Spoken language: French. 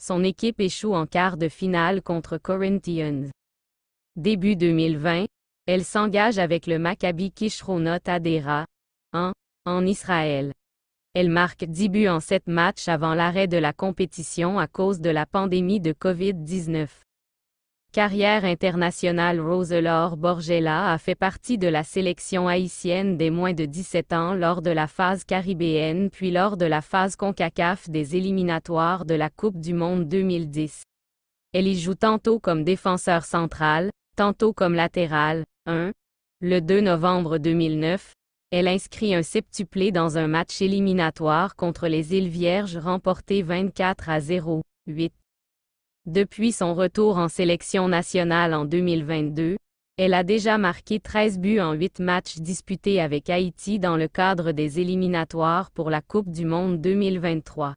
Son équipe échoue en quart de finale contre Corinthians. Début 2020, elle s'engage avec le Maccabi Kishronot Adera, 1 en Israël. Elle marque 10 buts en 7 matchs avant l'arrêt de la compétition à cause de la pandémie de COVID-19 carrière internationale Roselor Borgella a fait partie de la sélection haïtienne des moins de 17 ans lors de la phase caribéenne puis lors de la phase CONCACAF des éliminatoires de la Coupe du Monde 2010. Elle y joue tantôt comme défenseur central, tantôt comme latéral. 1. Le 2 novembre 2009, elle inscrit un septuplé dans un match éliminatoire contre les Îles Vierges remporté 24 à 0. 8. Depuis son retour en sélection nationale en 2022, elle a déjà marqué 13 buts en 8 matchs disputés avec Haïti dans le cadre des éliminatoires pour la Coupe du Monde 2023.